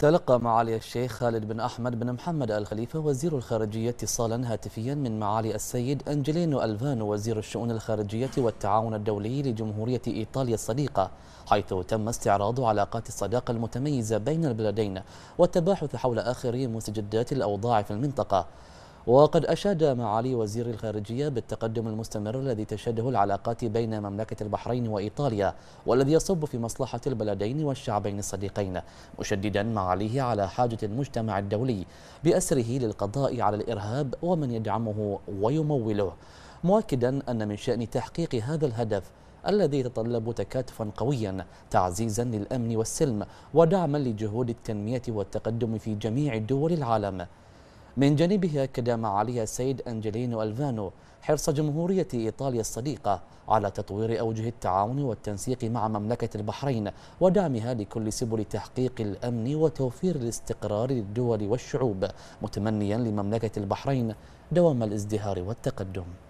تلقى معالي الشيخ خالد بن أحمد بن محمد الخليفة وزير الخارجية اتصالا هاتفيا من معالي السيد أنجلينو ألفانو وزير الشؤون الخارجية والتعاون الدولي لجمهورية إيطاليا الصديقة حيث تم استعراض علاقات الصداقة المتميزة بين البلدين والتباحث حول آخر مستجدات الأوضاع في المنطقة وقد أشاد معالي وزير الخارجية بالتقدم المستمر الذي تشهده العلاقات بين مملكة البحرين وإيطاليا والذي يصب في مصلحة البلدين والشعبين الصديقين مشددا معاليه على حاجة المجتمع الدولي بأسره للقضاء على الإرهاب ومن يدعمه ويموله مؤكدا أن من شأن تحقيق هذا الهدف الذي يتطلب تكاتفا قويا تعزيزا للامن والسلم ودعما لجهود التنميه والتقدم في جميع دول العالم من جانبها أكد معالي السيد أنجلينو ألفانو حرص جمهورية إيطاليا الصديقة على تطوير أوجه التعاون والتنسيق مع مملكة البحرين ودعمها لكل سبل تحقيق الأمن وتوفير الاستقرار للدول والشعوب متمنيا لمملكة البحرين دوام الازدهار والتقدم